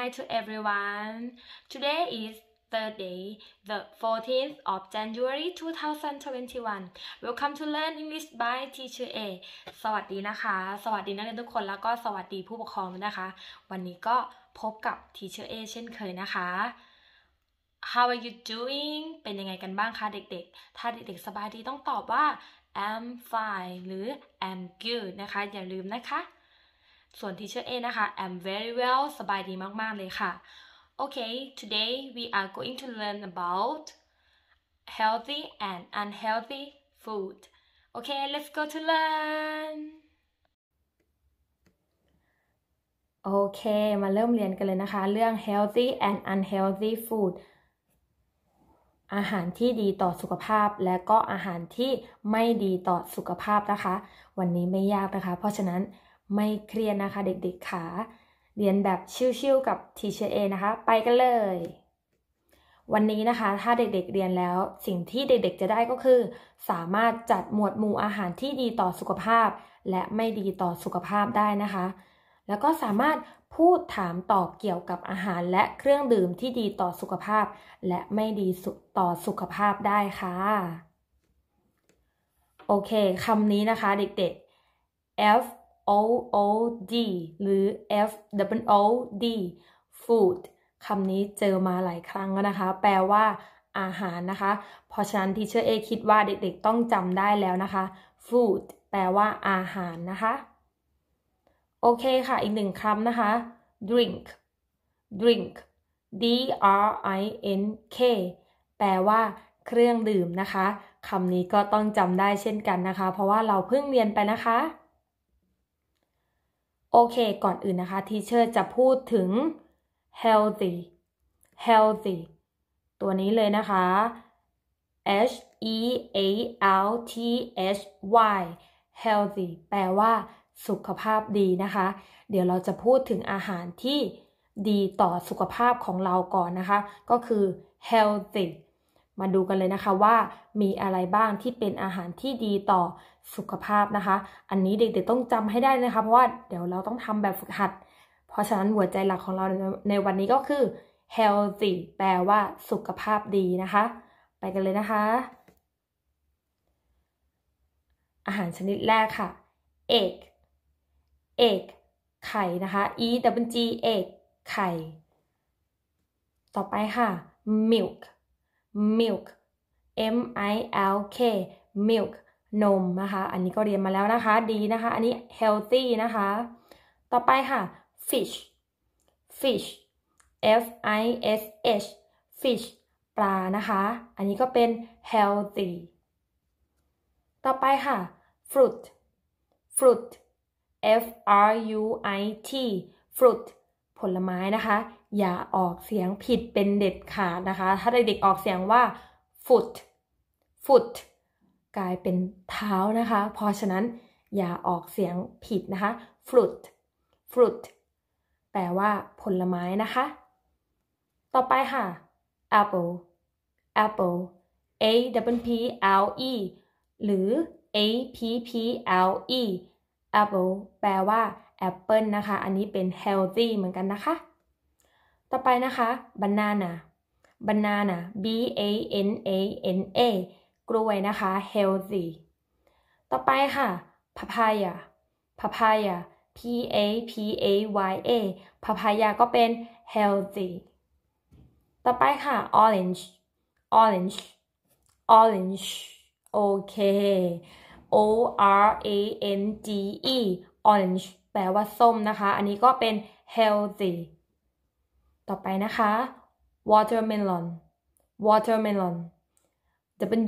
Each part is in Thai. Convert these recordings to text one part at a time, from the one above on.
Hi to everyone. Today is Thursday, the 14th of January 2021. Welcome to Learn English by Teacher A. สวัสดีนะคะ สวัสดีนักเรียนทุกคน แล้วก็สวัสดีผู้ปกครองนะคะ วันนี้ก็พบกับ Teacher A เช่นเคยนะคะ How are you doing เป็นยังไงกันบ้างคะเด็กๆ ถ้าเด็กๆสบายดีต้องตอบว่า I'm fine หรือ I'm good นะคะ อย่าลืมนะคะส่วนทีเชอร์เอนะคะ I'm very well สบายดีมาก ๆ เลยค่ะ Okay today we are going to learn about healthy and unhealthy food Okay let's go to learn โอเคมาเริ่มเรียนกันเลยนะคะ เรื่อง healthy and unhealthy food อาหารที่ดีต่อสุขภาพและก็อาหารที่ไม่ดีต่อสุขภาพนะคะ วันนี้ไม่ยากนะคะเพราะฉะนั้นไม่เครียดนนะคะเด็กๆขา เรียนแบบชิวๆกับทีเชเอนะคะ ไปกันเลย วันนี้นะคะถ้าเด็กๆเรียนแล้วสิ่งที่เด็กๆจะได้ก็คือ สามารถจัดหมวดหมู่อาหารที่ดีต่อสุขภาพ และไม่ดีต่อสุขภาพได้นะคะ แล้วก็สามารถพูดถามตอบเกี่ยวกับอาหารและเครื่องดื่มที่ดีต่อสุขภาพ และไม่ดีต่อสุขภาพได้ค่ะโอเคคำนี้นะคะเด็กๆ F o o d หรือ f w o d food คำนี้เจอมาหลายครั้งแล้วนะคะ แปลว่าอาหารนะคะ เพราะฉะนั้นทีเชอร์เอคิดว่าเด็กๆต้องจำได้แล้วนะคะ food แปลว่าอาหารนะคะ โอเคค่ะอีกหนึ่งคำนะคะ drink drink d r i n k แปลว่าเครื่องดื่มนะคะ คำนี้ก็ต้องจำได้เช่นกันนะคะ เพราะว่าเราเพิ่งเรียนไปนะคะโอเค ก่อนอื่นนะคะ ทีเชอร์จะพูดถึง healthy healthy ตัวนี้เลยนะคะ h e a l t h y healthy แปลว่าสุขภาพดีนะคะ เดี๋ยวเราจะพูดถึงอาหารที่ดีต่อสุขภาพของเราก่อนนะคะ ก็คือ healthy มาดูกันเลยนะคะว่ามีอะไรบ้างที่เป็นอาหารที่ดีต่อสุขภาพนะคะ อันนี้เด็กๆต้องจำให้ได้นะคะ เพราะว่าเดี๋ยวเราต้องทำแบบฝึกหัด เพราะฉะนั้นหัวใจหลักของเราในวันนี้ก็คือ healthy แปลว่าสุขภาพดีนะคะ ไปกันเลยนะคะ อาหารชนิดแรกค่ะ egg egg ไข่นะคะ e w g egg ไข่ ต่อไปค่ะ milk milk m i l k milk นมนะคะ อันนี้ก็เรียนมาแล้วนะคะดีนะคะอันนี้ healthy นะคะต่อไปค่ะ fish fish f i s h fish ปลานะคะอันนี้ก็เป็น healthy ต่อไปค่ะ fruit fruit f r u i t fruit ผลไม้นะคะอย่าออกเสียงผิดเป็นเด็ดขาดนะคะ ถ้าเด็กๆออกเสียงว่า foot foot กลายเป็นเท้านะคะเพราะฉะนั้น อย่าออกเสียงผิดนะคะ fruit fruit แปลว่าผลไม้นะคะ ต่อไปค่ะ apple apple a w p l e หรือ a p p l e apple แปลว่าแอปเปิลนะคะ อันนี้เป็น healthy เหมือนกันนะคะ ต่อไปนะคะ banana banana b a n a n a กล้วยนะคะ healthy ต่อไปค่ะ papaya papaya p a p a y a papaya ก็เป็น healthy ต่อไปค่ะ orange orange orange โอเค o r a n g e orange แปลว่าส้มนะคะ อันนี้ก็เป็น healthy ต่อไปนะคะ watermelon watermelon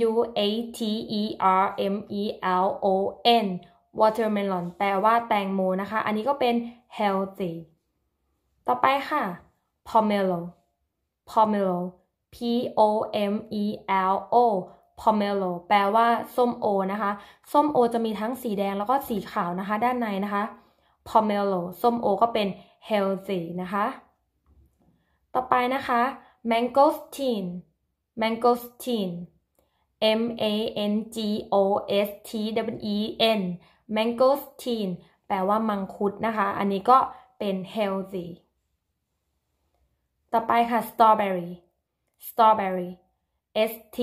W A T E R M E L O N watermelon แปลว่าแตงโมนะคะ อันนี้ก็เป็น healthy ต่อไปค่ะ pomelo pomelo P O M E L O pomelo แปลว่าส้มโอนะคะ ส้มโอจะมีทั้งสีแดงแล้วก็สีขาวนะคะ ด้านในนะคะ pomelo ส้มโอก็เป็น healthy นะคะ ต่อไปนะคะ mangosteen mangosteen M A N G O S T W E N mangosteen แปลว่ามังคุดนะคะ อันนี้ก็เป็น healthy ต่อไปค่ะ strawberry strawberry S T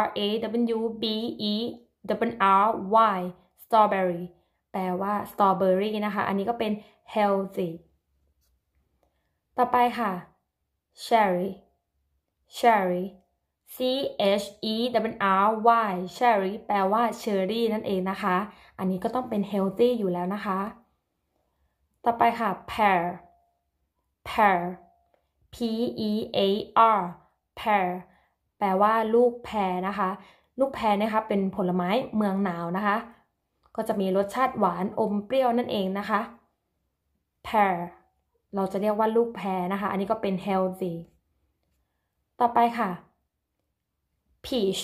R A W B E W R Y strawberry แปลว่า strawberry นะคะ อันนี้ก็เป็น healthy ต่อไปค่ะ cherry cherry C H E W R Y cherry แปลว่าเชอร์รี่นั่นเองนะคะ อันนี้ก็ต้องเป็น healthy อยู่แล้วนะคะ ต่อไปค่ะ pear pear P E A R pear แปลว่าลูกแพรนะคะ ลูกแพรนะคะเป็นผลไม้เมืองหนาวนะคะ ก็จะมีรสชาติหวานอมเปรี้ยวนั่นเองนะคะ pear เราจะเรียกว่าลูกแพรนะคะ อันนี้ก็เป็น healthy ต่อไปค่ะ peach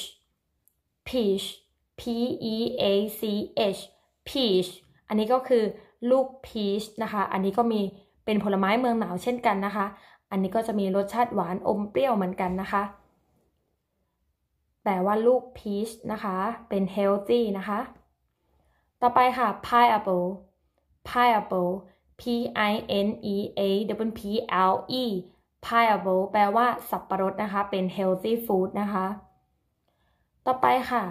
peach p e a c h peach อันนี้ก็คือลูกพีชนะคะ อันนี้ก็มีเป็นผลไม้เมืองหนาวเช่นกันนะคะ อันนี้ก็จะมีรสชาติหวานอมเปรี้ยวเหมือนกันนะคะ แปลว่าลูกพีชนะคะ เป็นเฮลตี้นะคะ ต่อไปค่ะ pineapple pineapple p i n e a w p l e pineapple แปลว่าสับปะรดนะคะ เป็น healthy food นะคะต่อไปค่ะ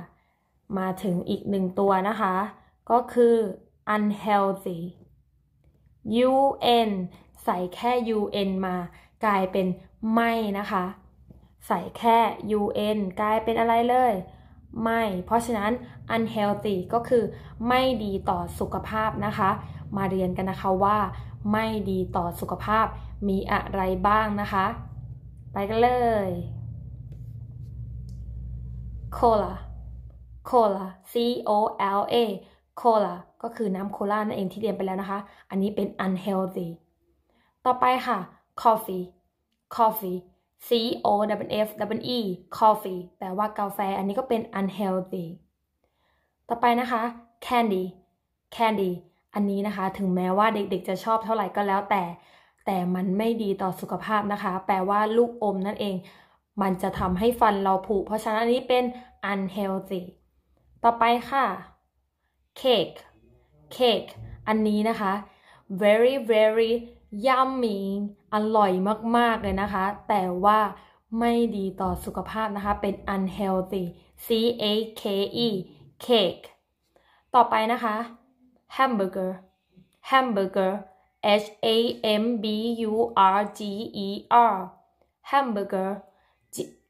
มาถึงอีกหนึ่งตัวนะคะ ก็คือ unhealthy un ใส่แค่ un มากลายเป็นไม่นะคะ ใส่แค่ un กลายเป็นอะไรเลย ไม่ เพราะฉะนั้น unhealthy ก็คือไม่ดีต่อสุขภาพนะคะ มาเรียนกันนะคะว่า ไม่ดีต่อสุขภาพมีอะไรบ้างนะคะ ไปกันเลย cola cola c o l a cola ก็คือน้ำโคลานั่นเองที่เรียนไปแล้วนะคะ อันนี้เป็น unhealthy ต่อไปค่ะ coffee coffee c o w f w e coffee แปลว่ากาแฟ อันนี้ก็เป็น unhealthy ต่อไปนะคะ candy candy อันนี้นะคะถึงแม้ว่าเด็ก ๆจะชอบเท่าไหร่ก็แล้วแต่ แต่มันไม่ดีต่อสุขภาพนะคะ แปลว่าลูกอมนั่นเองมันจะทำให้ฟันเราผุ เพราะฉะนั้นนี้เป็น unhealthy ต่อไปค่ะ cake cake อันนี้นะคะ very very yummy อร่อยมาก ๆ เลยนะคะ แต่ว่าไม่ดีต่อสุขภาพนะคะ เป็น unhealthy c a k e cake ต่อไปนะคะ hamburger hamburger h a m b u r g e r hamburger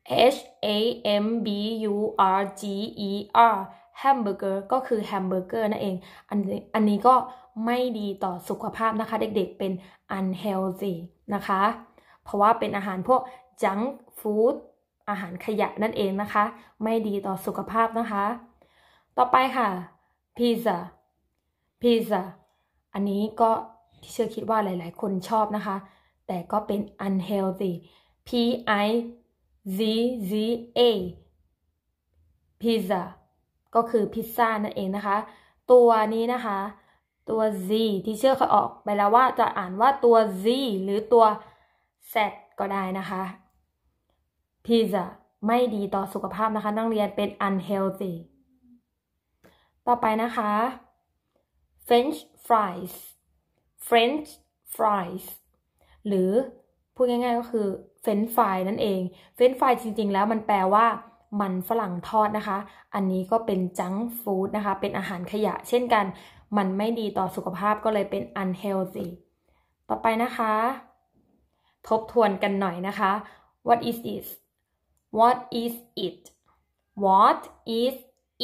H A M B U R G E R hamburger ก็คือแฮมเบอร์เกอร์นั่นเองอันนี้อันนี้ก็ไม่ดีต่อสุขภาพนะคะเด็กๆเป็น unhealthy นะคะ เพราะว่าเป็นอาหารพวก junk food อาหารขยะนั่นเองนะคะ ไม่ดีต่อสุขภาพนะคะ ต่อไปค่ะ pizza pizza อันนี้ก็ที่เชื่อคิดว่าหลายๆ คนชอบนะคะ แต่ก็เป็น unhealthy P I Z Z A pizza ก็คือพิซซ่านั่นเองนะคะ ตัวนี้นะคะ ตัว Z ที่เชื่อเขาออกไปแล้วว่าจะอ่านว่าตัว Z หรือตัว Z ก็ได้นะคะ pizza ไม่ดีต่อสุขภาพนะคะนักเรียนเป็น unhealthy ต่อไปนะคะ French fries French fries หรือพูดง่ายๆก็คือเฟนฟรายนั่นเองเฟนฟรายจริงๆ แล้วมันแปลว่ามันฝรั่งทอดนะคะ อันนี้ก็เป็นจังฟู้ดนะคะ เป็นอาหารขยะ เช่นกัน มันไม่ดีต่อสุขภาพก็เลยเป็นอันเฮลซีต่อไปนะคะ ทบทวนกันหน่อยนะคะ what is it what is it what is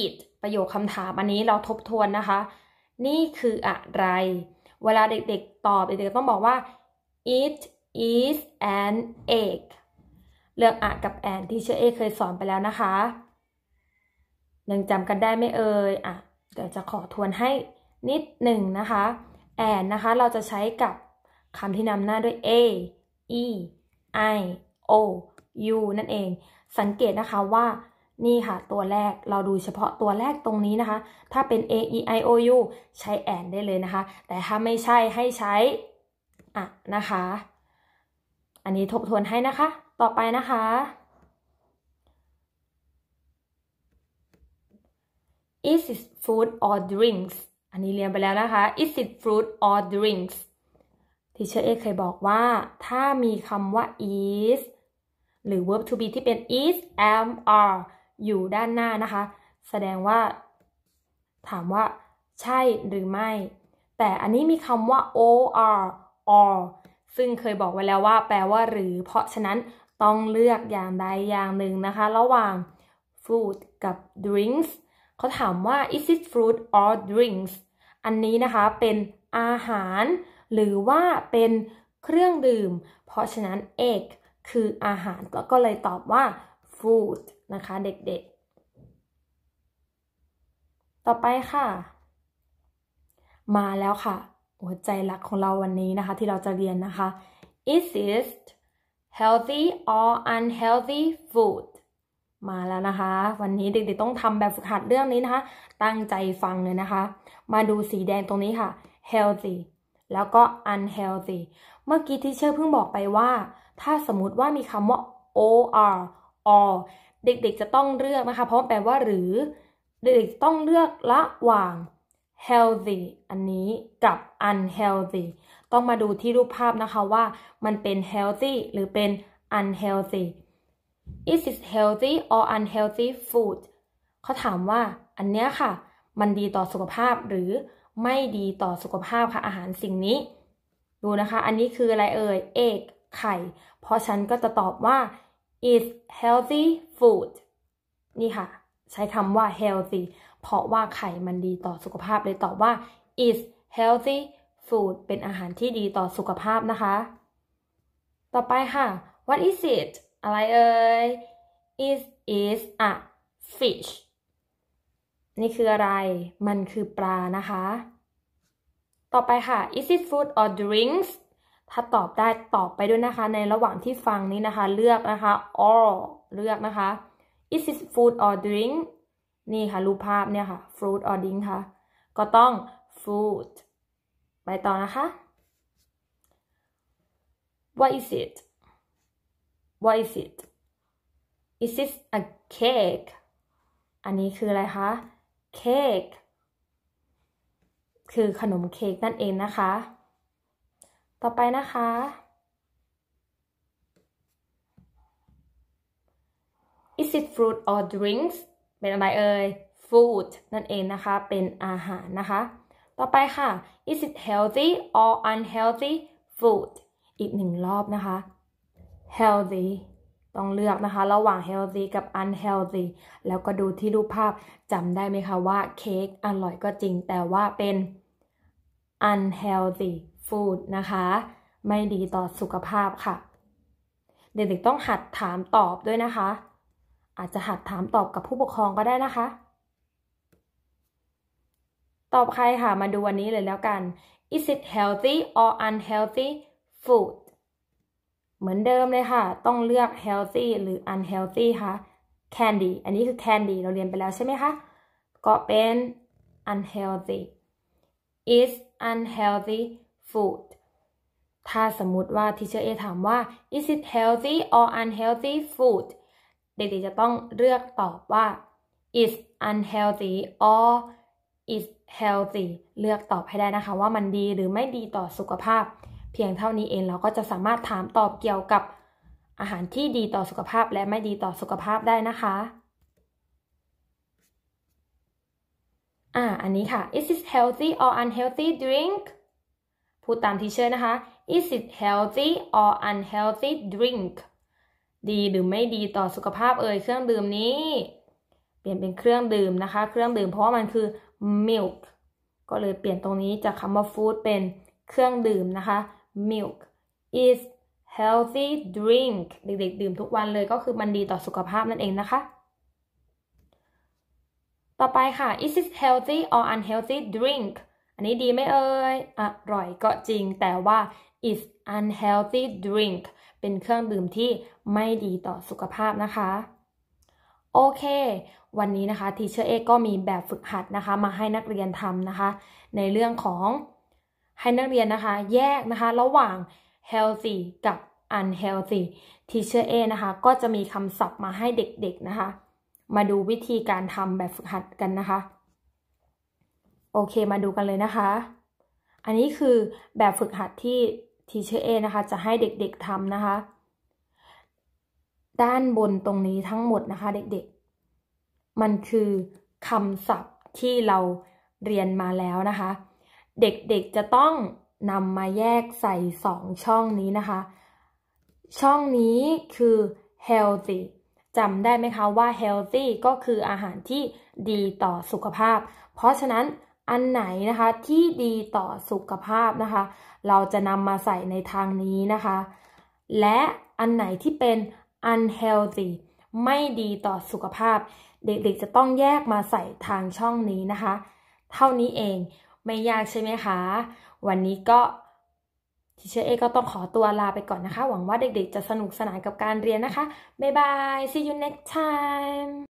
it ประโยคคำถามอันนี้เราทบทวนนะคะ นี่คืออะไร เวลาเด็กๆตอบเด็กๆ ต้องบอกว่า it is an egg เลือกอะกับแอน ที่เชอเอเคยสอนไปแล้วนะคะ ยังจำกันได้ไม่เอ่ยอ่ะเดี๋ยวจะขอทวนให้นิดหนึ่งนะคะแอนนะคะเราจะใช้กับคำที่นำหน้าด้วย a e i o u นั่นเอง สังเกตนะคะว่านี่ค่ะตัวแรกเราดูเฉพาะตัวแรกตรงนี้นะคะ ถ้าเป็น a e i o u ใช้แอนได้เลยนะคะ แต่ถ้าไม่ใช่ให้ใช้อ่ะนะคะอันนี้ทบทวนให้นะคะ ต่อไปนะคะ is it food or drinks อันนี้เรียนไปแล้วนะคะ is it fruit or drinks ทีเชอร์เอเคยบอกว่า ถ้ามีคำว่า is หรือ verb to be ที่เป็น is am are อยู่ด้านหน้านะคะ แสดงว่า ถามว่าใช่หรือไม่ แต่อันนี้มีคำว่า or or ซึ่งเคยบอกไว้แล้วว่าแปลว่าหรือเพราะฉะนั้นต้องเลือกอย่างใดอย่างหนึ่งนะคะ ระหว่าง food กับ drinks เขาถามว่า is it f r u i t or drinks อันนี้นะคะเป็นอาหารหรือว่าเป็นเครื่องดื่ม เพราะฉะนั้น egg คืออาหารก็เลยตอบว่า food นะคะเด็กๆ ต่อไปค่ะ มาแล้วค่ะหัวใจหลักของเราวันนี้นะคะ ที่เราจะเรียนนะคะ is t h i s healthy or unhealthy food มาแล้วนะคะ วันนี้เด็กๆต้องทำแบบฝึกหัดเรื่องนี้นะคะ ตั้งใจฟังเลยนะคะ มาดูสีแดงตรงนี้ค่ะ healthy แล้วก็ unhealthy เมื่อกี้ที่เชื่อเพิ่งบอกไปว่า ถ้าสมมติว่ามีคำว่า or or เด็ก ๆจะต้องเลือกนะคะ เพราะแปลว่าหรือ เด็กๆต้องเลือกระหว่าง healthy อันนี้กับ unhealthy ต้องมาดูที่รูปภาพนะคะว่ามันเป็น healthy หรือเป็น unhealthy is it healthy or unhealthy food เขาถามว่าอันเนี้ยค่ะ มันดีต่อสุขภาพหรือไม่ดีต่อสุขภาพค่ะอาหารสิ่งนี้ ดูนะคะอันนี้คืออะไรเอ่ย egg ไข่ เพราะฉันก็จะตอบว่า is healthy food นี่ค่ะใช้คำว่า healthy เพราะว่าไข่มันดีต่อสุขภาพ เลยตอบว่า is healthy food เป็นอาหารที่ดีต่อสุขภาพนะคะ ต่อไปค่ะ what is it อะไรเอ่ย is is a fish นี่คืออะไร มันคือปลานะคะ ต่อไปค่ะ is it food or drinks ถ้าตอบได้ตอบไปด้วยนะคะในระหว่างที่ฟังนี้นะคะเลือกนะคะ or เลือกนะคะ is it food or drink นี่ค่ะรูปภาพเนี่ยค่ะ fruit or drink ค่ะ ก็ต้อง food ไปต่อนะคะ what is it what is it is it a cake อันนี้คืออะไรคะ cake คือขนมเค้กนั่นเองนะคะ ต่อไปนะคะ is it fruit or drinks เป็นอะไรเอ่ย food นั่นเองนะคะ เป็นอาหารนะคะ ต่อไปค่ะ is it healthy or unhealthy food อีกหนึ่งรอบนะคะ healthy ต้องเลือกนะคะ ระหว่าง healthy กับ unhealthy แล้วก็ดูที่รูปภาพจำได้ไหมคะว่าเค้กอร่อยก็จริงแต่ว่าเป็น unhealthy food นะคะ ไม่ดีต่อสุขภาพค่ะ เด็กๆต้องหัดถามตอบด้วยนะคะอาจจะหัดถามตอบกับผู้ปกครองก็ได้นะคะ ตอบใครค่ะมาดูวันนี้เลยแล้วกัน is it healthy or unhealthy food เหมือนเดิมเลยค่ะ ต้องเลือก healthy หรือ unhealthy ค่ะ candy อันนี้คือ candy เราเรียนไปแล้วใช่ไหมคะ ก็เป็น unhealthy is unhealthy food ถ้าสมมติว่าทีเชอร์เอถามว่า is it healthy or unhealthy food เด็กๆจะต้องเลือกตอบว่า is unhealthy or is healthy เลือกตอบให้ได้นะคะว่ามันดีหรือไม่ดีต่อสุขภาพ เพียงเท่านี้เองเราก็จะสามารถถามตอบเกี่ยวกับอาหารที่ดีต่อสุขภาพและไม่ดีต่อสุขภาพได้นะคะ อ่าอันนี้ค่ะ is it healthy or unhealthy drink พูดตามที่เชื่อนะคะ is it healthy or unhealthy drink ดีหรือไม่ดีต่อสุขภาพ เอ่ยเครื่องดื่มนี้ เปลี่ยนเป็นเครื่องดื่มนะคะเครื่องดื่มเพราะว่ามันคือ milk ก็เลยเปลี่ยนตรงนี้จากคำว่า food เป็นเครื่องดื่มนะคะ milk is healthy drink เด็กๆดื่มทุกวันเลยก็คือมันดีต่อสุขภาพนั่นเองนะคะต่อไปค่ะ is it healthy or unhealthy drink อันนี้ดีไหมเอ่ยอร่อยก็จริงแต่ว่า is unhealthy drink เป็นเครื่องดื่มที่ไม่ดีต่อสุขภาพนะคะ โอเค วันนี้นะคะทีเชอร์เอก็มีแบบฝึกหัดนะคะมาให้นักเรียนทำนะคะ ในเรื่องของให้นักเรียนนะคะแยกนะคะระหว่าง healthy กับ unhealthy ีเชอร์เอนะคะก็จะมีคำศัพท์มาให้เด็กๆนะคะมาดูวิธีการทำแบบฝึกหัดกันนะคะโอเคมาดูกันเลยนะคะ อันนี้คือแบบฝึกหัดที่ทีเชอร์เอนะคะ จะให้เด็กๆทำนะคะ ด้านบนตรงนี้ทั้งหมดนะคะเด็กๆ มันคือคำศัพท์ที่เราเรียนมาแล้วนะคะ เด็กๆ จะต้องนำมาแยกใส่สองช่องนี้นะคะ ช่องนี้คือ healthy จำได้ไหมคะว่า healthy ก็คืออาหารที่ดีต่อสุขภาพเพราะฉะนั้นอันไหน นะคะ ที่ดีต่อสุขภาพนะคะเราจะนำมาใส่ในทางนี้นะคะ และอันไหนที่เป็น unhealthy ไม่ดีต่อสุขภาพ เด็กๆจะต้องแยกมาใส่ทางช่องนี้นะคะ เท่านี้เองไม่ยากใช่ไหมคะ วันนี้ก็ทิเชอร์เอก็ต้องขอตัวลาไปก่อนนะคะ หวังว่าเด็กๆจะสนุกสนานกับการเรียนนะคะบ๊ายบาย see you next time